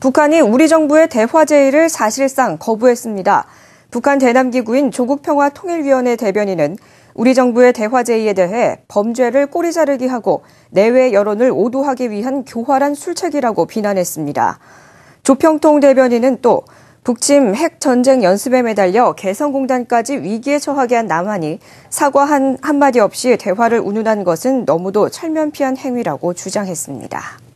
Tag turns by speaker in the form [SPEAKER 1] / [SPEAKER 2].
[SPEAKER 1] 북한이 우리 정부의 대화 제의를 사실상 거부했습니다. 북한 대남기구인 조국평화통일위원회 대변인은 우리 정부의 대화 제의에 대해 범죄를 꼬리 자르기 하고 내외 여론을 오도하기 위한 교활한 술책이라고 비난했습니다. 조평통 대변인은 또 북침 핵 전쟁 연습에 매달려 개성공단까지 위기에 처하게 한 남한이 사과 한 한마디 없이 대화를 운운한 것은 너무도 철면피한 행위라고 주장했습니다.